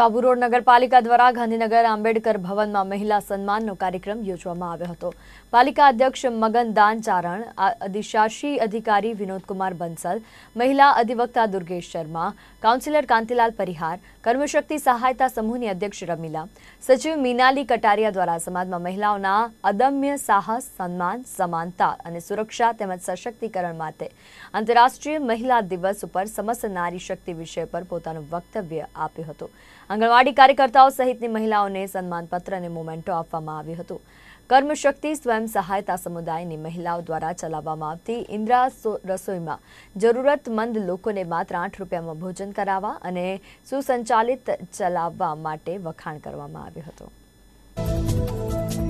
કાબુ રોડ નગરપાલિકા દ્વારા ગાંધીનગર આંબેડકર ભવનમાં મહિલા સન્માનનો કાર્યક્રમ યોજવામાં આવ્યો હતો પાલિકા અધ્યક્ષ મગન દાન અધિશાસી અધિકારી વિનોદકુમાર બંસલ મહિલા અધિવક્તા દુર્ગેશ શર્મા કાઉન્સિલર કાંતિલાલ પરિહાર કર્મશક્તિ સહાયતા સમૂહની અધ્યક્ષ રમીલા સચિવ મીનાલી કટારિયા દ્વારા સમાજમાં મહિલાઓના અદમ્ય સાહસ સન્માન સમાનતા અને સુરક્ષા તેમજ સશક્તિકરણ માટે આંતરરાષ્ટ્રીય મહિલા દિવસ ઉપર સમસ્ત નારી શક્તિ વિષય પર પોતાનું વક્તવ્ય આપ્યું હતું આંગણવાડી કાર્યકર્તાઓ સહિતની મહિલાઓને સન્માનપત્ર અને મોમેન્ટો આપવામાં આવ્યું હતું કર્મશક્તિ સ્વયં સહાયતા સમુદાયની મહિલાઓ દ્વારા ચલાવવામાં આવતી ઇન્દ્રા રસોઈમાં જરૂરતમંદ લોકોને માત્ર આઠ રૂપિયામાં ભોજન કરાવવા અને સુસંચાલિત ચલાવવા માટે વખાણ કરવામાં આવ્યું હતું